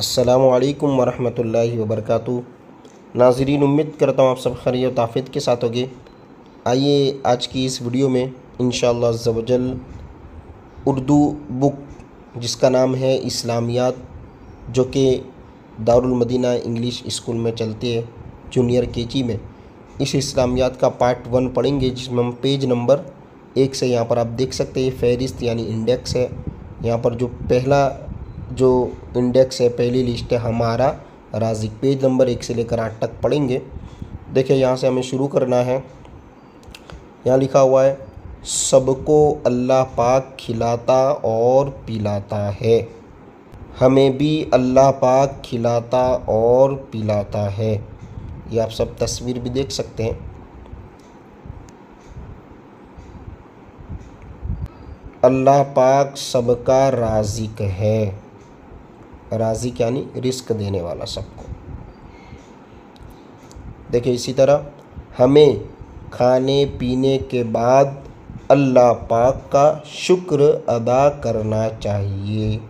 असलकम वरहमल वबरक नाजरीन उम्मीद करता हूँ आप सब खरी ताफ़त के साथ होगे आइए आज की इस वीडियो में इन शजल उर्दू बुक जिसका नाम है इस्लामियात जो कि दारुलमदीना इंग्लिश स्कूल में चलती है जूनियर के जी में इस इस्लामियात का पार्ट वन पढ़ेंगे जिसमें हम पेज नंबर एक से यहाँ पर आप देख सकते हैं फहरिस्त यानी इंडेक्स है यहाँ पर जो पहला जो इंडेक्स है पहली लिस्ट है हमारा राजिक पेज नंबर एक से लेकर आठ तक पढ़ेंगे देखिए यहाँ से हमें शुरू करना है यहाँ लिखा हुआ है सबको अल्लाह पाक खिलाता और पिलाता है हमें भी अल्लाह पाक खिलाता और पिलाता है ये आप सब तस्वीर भी देख सकते हैं अल्लाह पाक सबका राजिक है राजी यानी रिस्क देने वाला सबको देखिए इसी तरह हमें खाने पीने के बाद अल्लाह पाक का शुक्र अदा करना चाहिए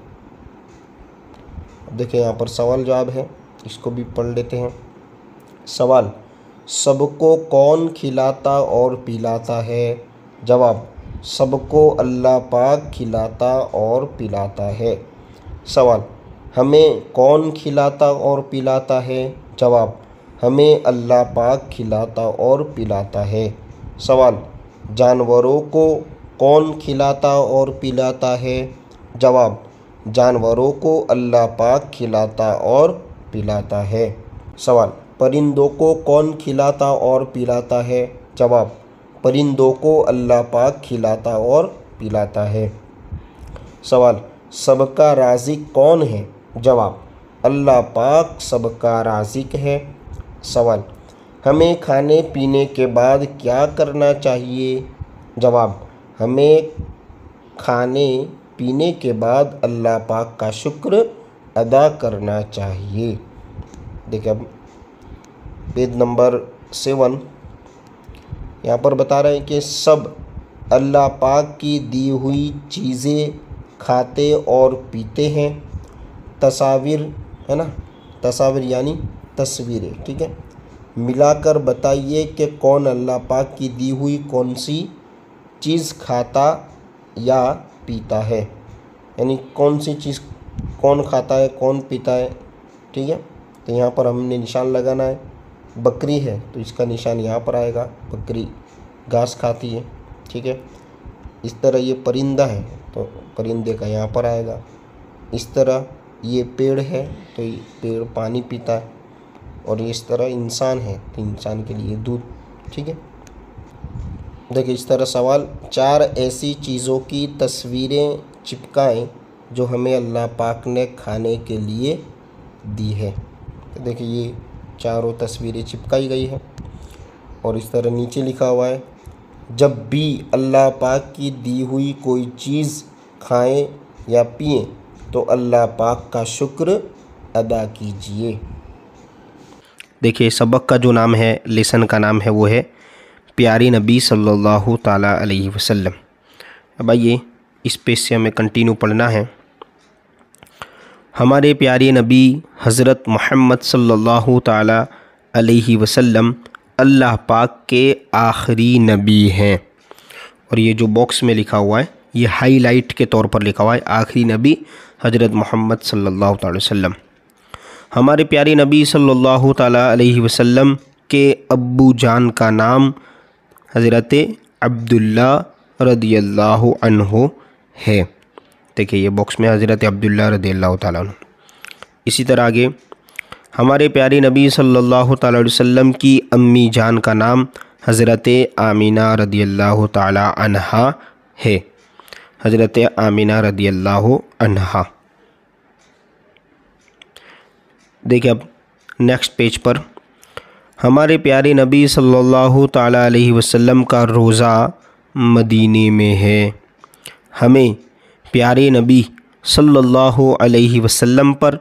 देखिए यहाँ पर सवाल जवाब है इसको भी पढ़ लेते हैं सवाल सबको कौन खिलाता और पिलाता है जवाब सबको अल्लाह पाक खिलाता और पिलाता है सवाल हमें कौन खिलाता और पिलाता है जवाब हमें अल्लाह पाक खिलाता और पिलाता है सवाल जानवरों को कौन खिलाता और पिलाता है जवाब जानवरों को अल्लाह पाक खिलाता और पिलाता है सवाल परिंदों को कौन खिलाता और पिलाता है जवाब परिंदों को अल्लाह पाक खिलाता और पिलाता है सवाल सबका राज़ी कौन है जवाब अल्लाह पाक सबका राजिक है सवाल हमें खाने पीने के बाद क्या करना चाहिए जवाब हमें खाने पीने के बाद अल्लाह पाक का शुक्र अदा करना चाहिए देखिए अब पेज नंबर सेवन यहाँ पर बता रहे हैं कि सब अल्लाह पाक की दी हुई चीज़ें खाते और पीते हैं तस्वीर है ना तस्वीर यानी तस्वीरें ठीक है मिलाकर बताइए कि कौन अल्लाह पाक की दी हुई कौन सी चीज़ खाता या पीता है यानी कौन सी चीज़ कौन खाता है कौन पीता है ठीक है तो यहाँ पर हमने निशान लगाना है बकरी है तो इसका निशान यहाँ पर आएगा बकरी घास खाती है ठीक है इस तरह ये परिंदा है तो परिंदे का यहाँ पर आएगा इस तरह ये पेड़ है तो ये पेड़ पानी पीता है और इस तरह इंसान है तो इंसान के लिए दूध ठीक है देखिए इस तरह सवाल चार ऐसी चीज़ों की तस्वीरें चिपकाएं जो हमें अल्लाह पाक ने खाने के लिए दी है तो देखिए ये चारों तस्वीरें चिपकाई गई है और इस तरह नीचे लिखा हुआ है जब भी अल्लाह पाक की दी हुई कोई चीज़ खाएं या पिएं तो अल्लाह पाक का शुक्र अदा कीजिए देखिए सबक का जो नाम है लेसन का नाम है वो है प्यारे नबी सल्लल्लाहु ताला अलैहि वसल्लम अब आइए इस पेज से हमें कंटिन्यू पढ़ना है हमारे प्यारे नबी हज़रत मोहम्मद सल्लल्लाहु ताला अलैहि वसल्लम अल्लाह पाक के आखिरी नबी हैं और ये जो बॉक्स में लिखा हुआ है ये हाईलाइट के तौर पर लिखा हुआ है आखिरी नबी हज़रत मोहम्मद सल्लल्लाहु अलैहि वसल्लम हमारे प्यारे नबी सल्लल्लाहु अलैहि वसल्लम के अबू जान का नाम हज़रत अब्दुल्ला रदील्ला अनहो है देखिए ये बॉक्स में हज़रत अब्दुल्ला रदी तु इसी तरह आगे हमारे प्यारे नबी सल्लल्लाहु अलैहि वसल्लम की अम्मी जान का नाम हज़रत आमीना रदी अल्लाह तहा है हज़रत आमिना रदी अल्लाह अनहा देखिए अब नेक्स्ट पेज पर हमारे प्यारे नबी सल्लल्लाहु ताला अलैहि वसल्लम का रोज़ा मदीने में है हमें प्यारे नबी सल्लल्लाहु अलैहि वसल्लम पर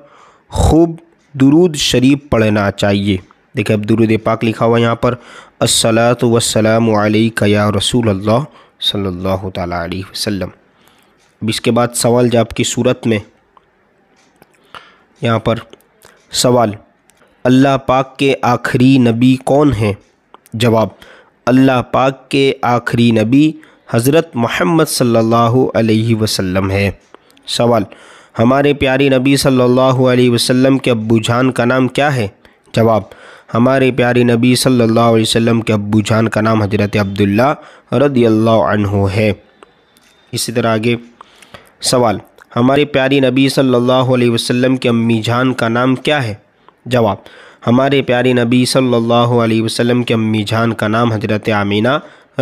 खूब दुरूद शरीफ पढ़ना चाहिए देखिए अब दुरूद पाक लिखा हुआ यहाँ पर असलात वसलम या रसूल अल्लाह सल्लल्लाहु वसल्लम अब इसके बाद सवाल जाप की सूरत में यहाँ पर सवाल अल्लाह पाक के आखिरी नबी कौन हैं जवाब अल्लाह पाक के आखिरी नबी हज़रत मोहम्मद सल्लल्लाहु अलैहि वसल्लम है सवाल हमारे प्यारे नबी सल्लल्लाहु अलैहि वसल्लम के अब्बू जान का नाम क्या है जवाब हमारे प्यारे नबी सल्लल्लाहु अलैहि वसल्लम के अब्बू जान का नाम हजरत अब्दुल्ला रदी अल्लाह है इसी तरह आगे सवाल हमारे प्यारे नबी सल्लल्लाहु अलैहि वसल्लम की अम्मी जान का नाम क्या है जवाब हमारे प्यारे नबी सल्लल्लाहु अलैहि वसल्लम की अम्मी जान का नाम हजरत आमीना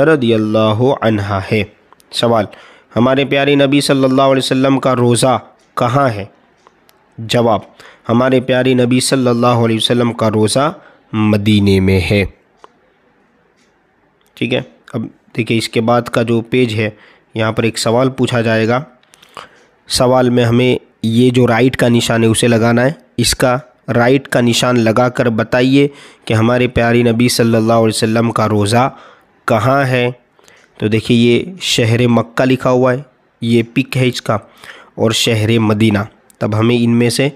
रदी अनहा है सवाल हमारे प्यारे नबी सल्लल्लाहु अलैहि वसल्लम का रोज़ा कहाँ है जवाब हमारे प्यारे नबी सल्लल्लाहु अलैहि वसल्लम का रोज़ा मदीने में है ठीक है अब देखिए इसके बाद का जो पेज है यहाँ पर एक सवाल पूछा जाएगा सवाल में हमें ये जो राइट का निशान है उसे लगाना है इसका राइट का निशान लगा कर बताइए कि हमारे प्यारे नबी सल्लल्लाहु अलैहि वसल्लम का रोज़ा कहाँ है तो देखिए ये शहर मक्का लिखा हुआ है ये पिक है इसका और शहर मदीना तब हमें इनमें से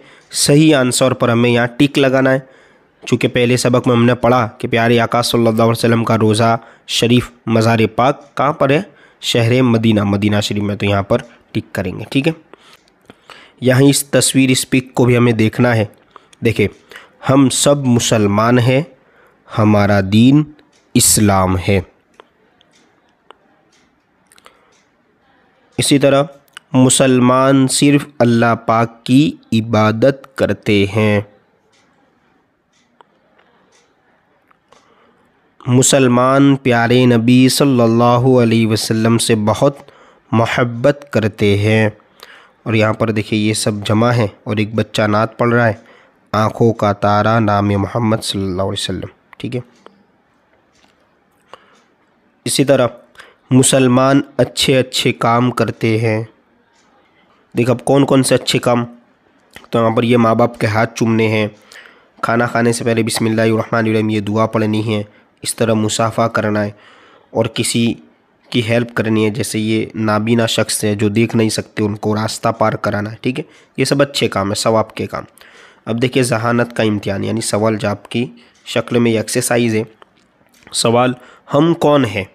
सही आंसर पर हमें यहाँ टिक लगाना है चूँकि पहले सबक में हमने पढ़ा कि प्यारे आकाश सल्ला अलैहि का रोज़ा शरीफ मज़ार पाक कहाँ पर है शहर मदीना मदीना शरीफ में तो यहाँ पर टिक करेंगे ठीक है यहाँ इस तस्वीर इस पिक को भी हमें देखना है देखिए हम सब मुसलमान हैं हमारा दीन इस्लाम है इसी तरह मुसलमान सिर्फ अल्लाह पाक की इबादत करते हैं मुसलमान प्यारे नबी सल्लल्लाहु अलैहि वसल्लम से बहुत मोहब्बत करते हैं और यहाँ पर देखिए ये सब जमा है और एक बच्चा नात पढ़ रहा है आँखों का तारा नाम मोहम्मद सल्लल्लाहु अलैहि वसल्लम ठीक है इसी तरह मुसलमान अच्छे अच्छे काम करते हैं देख अब कौन कौन से अच्छे काम तो यहाँ पर ये माँ बाप के हाथ चूमने हैं खाना खाने से पहले बिसमीम ये दुआ पढ़नी है इस तरह मुसाफ़ा करना है और किसी की हेल्प करनी है जैसे ये नाबीना शख्स है जो देख नहीं सकते उनको रास्ता पार कराना है ठीक है ये सब अच्छे काम है सवाब के काम अब देखिए जहानत का इम्तहान यानी सवाल जाप की शक्ल में ये एक्सरसाइज है सवाल हम कौन हैं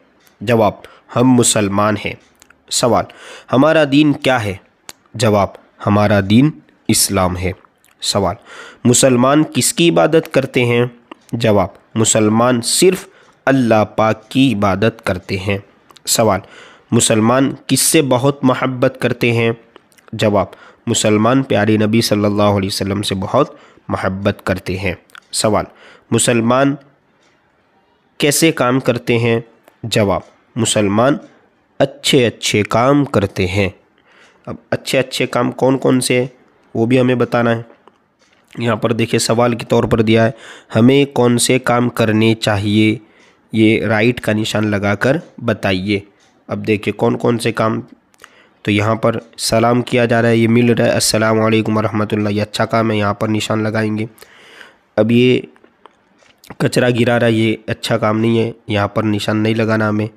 जवाब हम मुसलमान हैं सवाल हमारा दीन क्या है जवाब हमारा दीन इस्लाम है सवाल मुसलमान किसकी इबादत करते हैं जवाब मुसलमान सिर्फ अल्लाह पाक की इबादत करते हैं सवाल मुसलमान किससे बहुत मोहब्बत करते हैं जवाब मुसलमान प्यारे नबी सल्लल्लाहु अलैहि वसल्लम से बहुत महब्बत करते हैं सवाल मुसलमान कैसे काम करते हैं जवाब मुसलमान अच्छे अच्छे काम करते हैं अब अच्छे अच्छे काम कौन कौन से है वो भी हमें बताना है यहाँ पर देखिए सवाल के तौर पर दिया है हमें कौन से काम करने चाहिए ये राइट का निशान लगाकर बताइए अब देखिए कौन कौन से काम तो यहाँ पर सलाम किया जा रहा है ये मिल रहा है अस्सलाम वालेकुम रहमतुल्लाह ये अच्छा काम है यहाँ पर निशान लगाएंगे अब ये कचरा गिरा रहा है ये अच्छा काम नहीं है यहाँ पर निशान नहीं लगाना हमें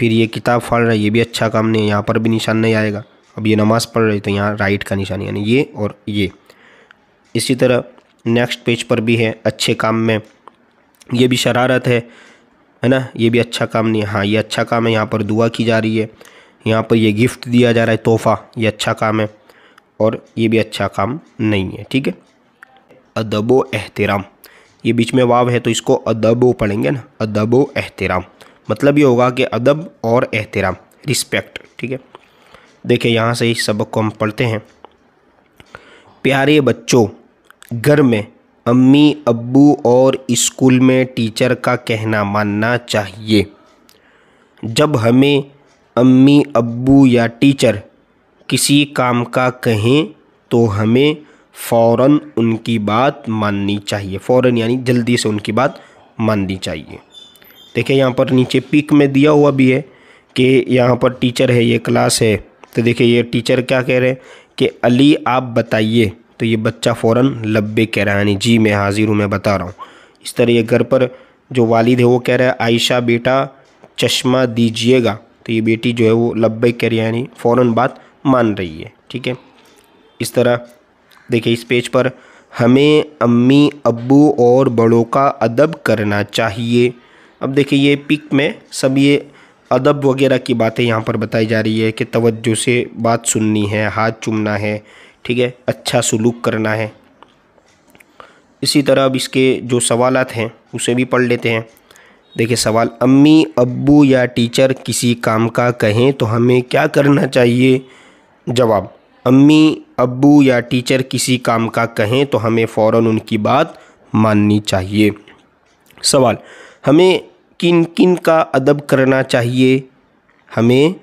फिर ये किताब फाड़ रहा है ये भी अच्छा काम नहीं है यहाँ पर भी निशान नहीं आएगा अब ये नमाज़ पढ़ रही तो यहाँ राइट का निशान यानी ये और ये इसी तरह नेक्स्ट पेज पर भी है अच्छे काम में ये भी शरारत है है ना ये भी अच्छा काम नहीं है हाँ ये अच्छा काम है यहाँ पर दुआ की जा रही है यहाँ पर ये गिफ्ट दिया जा रहा है तोहफ़ा ये अच्छा काम है और ये भी अच्छा काम नहीं है ठीक है अदब व एहतराम ये बीच में वाव है तो इसको अदब पढ़ेंगे ना अदब व एहतराम मतलब ये होगा कि अदब और एहतराम रिस्पेक्ट ठीक है देखिए यहाँ से इस सबक को हम पढ़ते हैं प्यारे बच्चों घर में अम्मी अब्बू और स्कूल में टीचर का कहना मानना चाहिए जब हमें अम्मी अब्बू या टीचर किसी काम का कहें तो हमें फ़ौर उनकी बात माननी चाहिए फौरन यानी जल्दी से उनकी बात माननी चाहिए देखिए यहाँ पर नीचे पिक में दिया हुआ भी है कि यहाँ पर टीचर है ये क्लास है तो देखिए ये टीचर क्या कह रहे हैं कि अली आप बताइए तो ये बच्चा फ़ौर लब्बे कह रहा है यानी जी मैं हाज़िर हूँ मैं बता रहा हूँ इस तरह ये घर पर जो वालिद है वो कह रहा है आयशा बेटा चश्मा दीजिएगा तो ये बेटी जो है वो लब्बे कह रही है यानी फ़ौर बात मान रही है ठीक है इस तरह देखिए इस पेज पर हमें अम्मी अबू और बड़ों का अदब करना चाहिए अब देखिए ये पिक में सब ये अदब वगैरह की बातें यहाँ पर बताई जा रही है कि तवज्जो से बात सुननी है हाथ चुमना है ठीक है अच्छा सलूक करना है इसी तरह अब इसके जो सवालत हैं उसे भी पढ़ लेते हैं देखिए सवाल अम्मी अब्बू या टीचर किसी काम का कहें तो हमें क्या करना चाहिए जवाब अम्मी अब्बू या टीचर किसी काम का कहें तो हमें फ़ौर उनकी बात माननी चाहिए सवाल हमें किन किन का अदब करना चाहिए हमें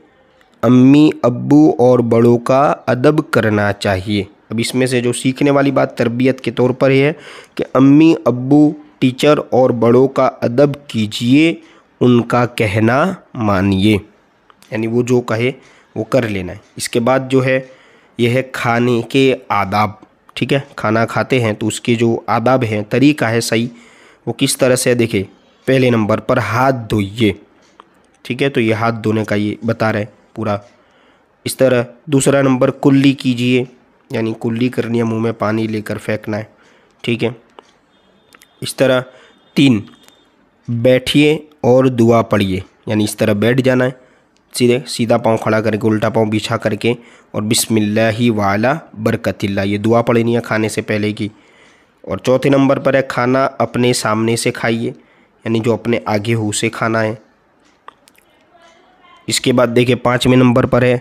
अम्मी अब्बू और बड़ों का अदब करना चाहिए अब इसमें से जो सीखने वाली बात तरबियत के तौर पर है कि अम्मी अब्बू टीचर और बड़ों का अदब कीजिए उनका कहना मानिए यानी वो जो कहे वो कर लेना है इसके बाद जो है यह है खाने के आदाब ठीक है खाना खाते हैं तो उसके जो आदाब हैं तरीका है सही वो किस तरह से देखे पहले नंबर पर हाथ धोइए ठीक है तो ये हाथ धोने का ये बता रहे हैं पूरा इस तरह दूसरा नंबर कुल्ली कीजिए यानी कुल्ली करनी है मुंह में पानी लेकर फेंकना है ठीक है इस तरह तीन बैठिए और दुआ पढ़िए यानी इस तरह बैठ जाना है सीधे सीधा पाँव खड़ा करके उल्टा पाँव बिछा करके और बिस्मिल्ला ही वाला बरकतिल्ला ये दुआ पढ़नी है खाने से पहले की और चौथे नंबर पर है खाना अपने सामने से खाइए यानी जो अपने आगे हो उसे खाना है इसके बाद देखिए पाँचवें नंबर पर है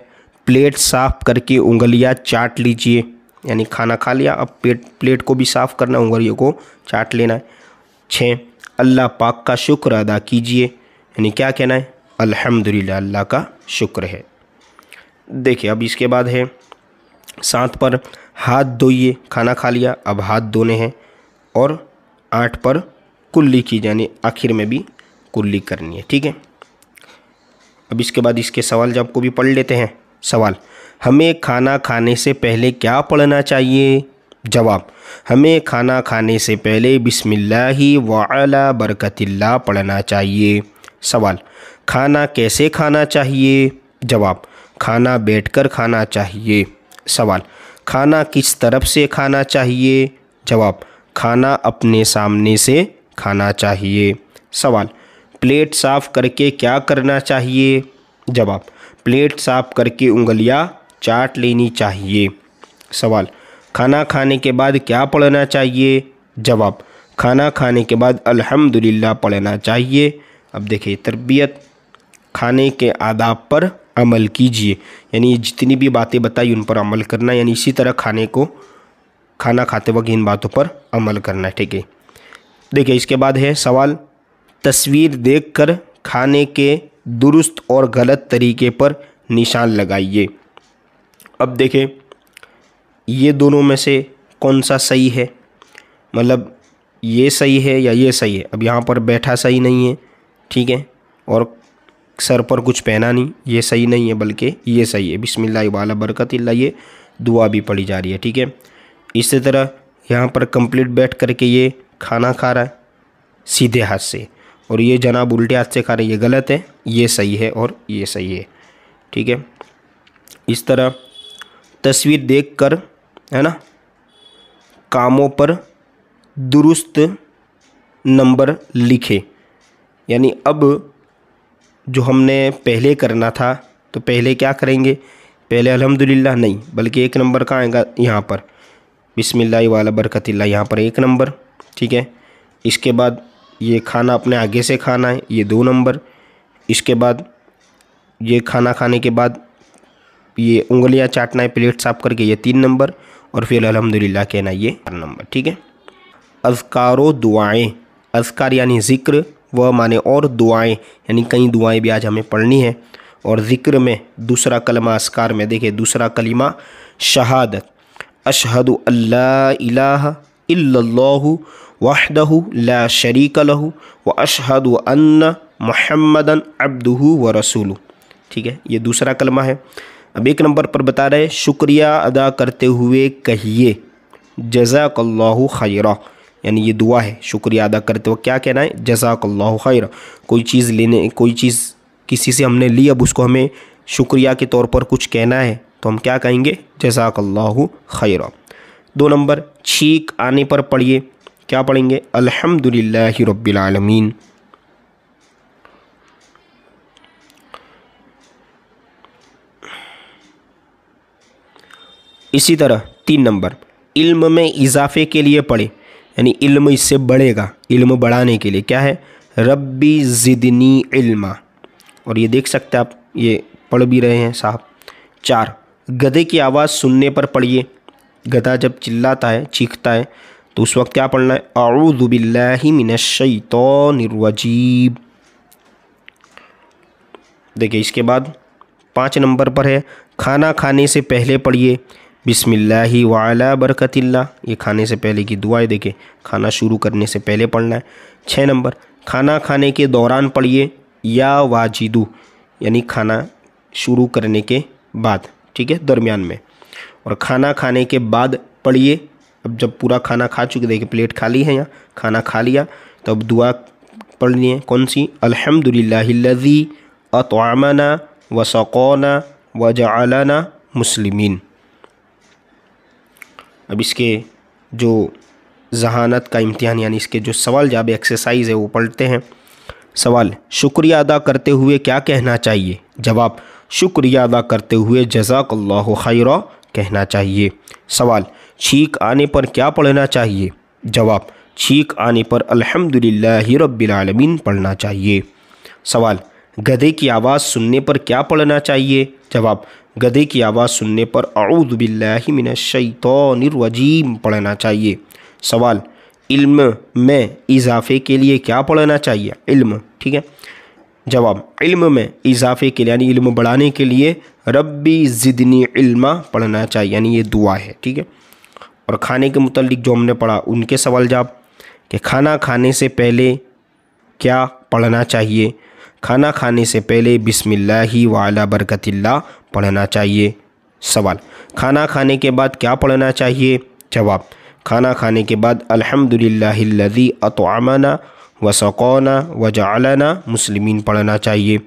प्लेट साफ करके उंगलियां चाट लीजिए यानी खाना खा लिया अब पेट प्लेट को भी साफ़ करना उंगलियों को चाट लेना है छः अल्लाह पाक का शुक्र अदा कीजिए यानी क्या कहना है अल्हम्दुलिल्लाह अल्लाह का शुक्र है देखिए अब इसके बाद है सात पर हाथ धोइए खाना खा लिया अब हाथ धोने हैं और आठ पर कुल्ली की यानी आखिर में भी कुल्ली करनी है ठीक है अब इसके बाद इसके सवाल जब को भी पढ़ लेते हैं सवाल हमें खाना खाने से पहले क्या पढ़ना चाहिए जवाब हमें खाना खाने से पहले बिसमिल्ला वाला बरकतिल्ला पढ़ना चाहिए सवाल खाना कैसे खाना चाहिए जवाब खाना बैठकर खाना चाहिए सवाल खाना किस तरफ से खाना चाहिए जवाब खाना अपने सामने से खाना चाहिए सवाल प्लेट साफ करके क्या करना चाहिए जवाब प्लेट साफ करके उंगलियां चाट लेनी चाहिए सवाल खाना खाने के बाद क्या पढ़ना चाहिए जवाब खाना खाने के बाद अल्हम्दुलिल्लाह पढ़ना चाहिए अब देखिए तरबियत खाने के आदाब पर अमल कीजिए यानी जितनी भी बातें बताई उन पर अमल करना यानी इसी तरह खाने को खाना खाते वक्त इन बातों पर अमल करना ठीक है देखिए इसके बाद है सवाल तस्वीर देखकर खाने के दुरुस्त और गलत तरीके पर निशान लगाइए अब देखें ये दोनों में से कौन सा सही है मतलब ये सही है या ये सही है अब यहाँ पर बैठा सही नहीं है ठीक है और सर पर कुछ पहना नहीं ये सही नहीं है बल्कि ये सही है बिसमिल्ला वाला बरकत ला ये दुआ भी पड़ी जा रही है ठीक है इसी तरह यहाँ पर कंप्लीट बैठ करके ये खाना खा रहा है सीधे हाथ से और ये जनाब उल्टे हाथ से खा रहे ये गलत है ये सही है और ये सही है ठीक है इस तरह तस्वीर देख कर है ना कामों पर दुरुस्त नंबर लिखे यानी अब जो हमने पहले करना था तो पहले क्या करेंगे पहले अल्हम्दुलिल्लाह नहीं बल्कि एक नंबर कहाँ आएगा यहाँ पर बिसमिल्ला वाला बरकतिल्ला यहाँ पर एक नंबर ठीक है इसके बाद ये खाना अपने आगे से खाना है ये दो नंबर इसके बाद ये खाना खाने के बाद ये उंगलियां चाटना है प्लेट साफ करके ये तीन नंबर और फिर अल्हम्दुलिल्लाह कहना ये चार नंबर ठीक है अजकारो दुआएं अजकार यानी ज़िक्र व माने और दुआएं यानी कई दुआएं भी आज हमें पढ़नी है और ज़िक्र में दूसरा कलमा असकार में देखिए दूसरा कलिमा शहादत अशहद अल्लाह इल्लल्लाहु वहदहु ला शरीक लहु व अशहद अन्न महमदन अब्दहु व रसूलु ठीक है ये दूसरा कलमा है अब एक नंबर पर बता रहे शुक्रिया अदा करते हुए कहिए जजाकल्लाहु खैरा यानी ये दुआ है शुक्रिया अदा करते हुए क्या कहना है जजाकल्लाहु खैरा कोई चीज़ लेने कोई चीज़ किसी से हमने ली अब उसको हमें शुक्रिया के तौर पर कुछ कहना है तो हम क्या कहेंगे जजाकल्लाहु खैरा दो नंबर छीक आने पर पढ़िए क्या पढ़ेंगे अल्हम्दुलिल्लाह रब्बिल आलमीन इसी तरह तीन नंबर इल्म में इजाफे के लिए पढ़े यानी इल्म इससे बढ़ेगा इल्म बढ़ाने के लिए क्या है रब्बी ज़िदनी इल्मा और ये देख सकते हैं आप ये पढ़ भी रहे हैं साहब चार गधे की आवाज़ सुनने पर पढ़िए गधा जब चिल्लाता है चीखता है तो उस वक्त क्या पढ़ना है आऊदबिल्लिमिनशतरजीब देखिए इसके बाद पाँच नंबर पर है खाना खाने से पहले पढ़िए बिसमिल्लाह वाला बरकतिल्ला ये खाने से पहले की दुआएं देखें खाना शुरू करने से पहले पढ़ना है छः नंबर खाना खाने के दौरान पढ़िए या वाजिदू यानी खाना शुरू करने के बाद ठीक है दरमियान में और खाना खाने के बाद पढ़िए अब जब पूरा खाना खा चुके देखिए प्लेट खाली है यहाँ खाना खा लिया तो अब दुआ पढ़ लिए कौन सी अलहमदिल्लाजी अतवामाना व सकौना व जलाना मुस्लिम अब इसके जो जहानत का इम्तहान यानी इसके जो सवाल जाब एक्सरसाइज है वो पढ़ते हैं सवाल शुक्रिया अदा करते हुए क्या कहना चाहिए जवाब शुक्रिया अदा करते हुए जजाक खैरा कहना चाहिए सवाल छींक आने पर क्या पढ़ना चाहिए जवाब छींक आने पर अल्हम्दुलिल्लाह रब्बिल आलमीन पढ़ना चाहिए सवाल गधे की आवाज़ सुनने पर क्या पढ़ना चाहिए जवाब गधे की आवाज़ सुनने पर अऊदबिल्लाशतरजीम पढ़ना चाहिए सवाल इल्म में इजाफे के लिए क्या पढ़ना चाहिए इल्म ठीक है जवाब इल्म में इजाफे के लिए यानी इल्म बढ़ाने के लिए रब्बी ज़िदनी इल्मा पढ़ना चाहिए यानी ये दुआ है ठीक है और खाने के मतलब जो हमने पढ़ा उनके सवाल जवाब कि खाना खाने से पहले क्या पढ़ना चाहिए खाना खाने से पहले बिसमिल्लाह वाला बरकतिल्ला पढ़ना चाहिए सवाल खाना खाने के बाद क्या पढ़ना चाहिए जवाब खाना खाने के बाद अल्हम्दुलिल्लाहिल्लज़ी अतमाना वसौना व जालाना मुस्लिम पढ़ना चाहिए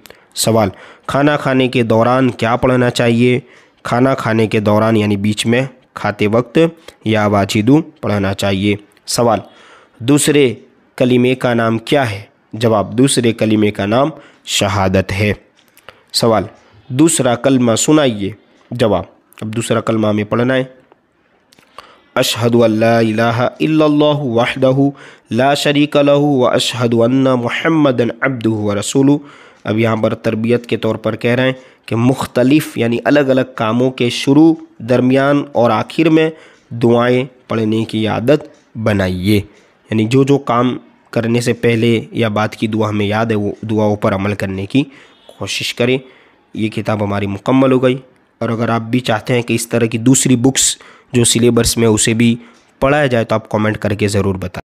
सवाल खाना खाने के दौरान क्या पढ़ना चाहिए खाना खाने के दौरान यानी बीच में खाते वक्त या वाजिदू पढ़ना चाहिए सवाल दूसरे कलीमे का नाम क्या है जवाब दूसरे कलीमे का नाम शहादत है सवाल दूसरा कलमा सुनाइए जवाब अब दूसरा कलमा हमें पढ़ना है अशहद अल्लाह ला शरीक व अशहद महमदन अब्दू व रसूलू अब यहाँ पर तरबियत के तौर पर कह रहे हैं कि मुख्तलिफ़ यानी अलग अलग कामों के शुरू दरमियान और आखिर में दुआएँ पढ़ने की आदत बनाइए यानी जो जो काम करने से पहले या बाद की दुआ हमें याद है वो दुआओं पर अमल करने की कोशिश करें ये किताब हमारी मुकम्मल हो गई और अगर आप भी चाहते हैं कि इस तरह की दूसरी बुक्स जो सिलेबस में उसे भी पढ़ाया जाए तो आप कमेंट करके ज़रूर बताएं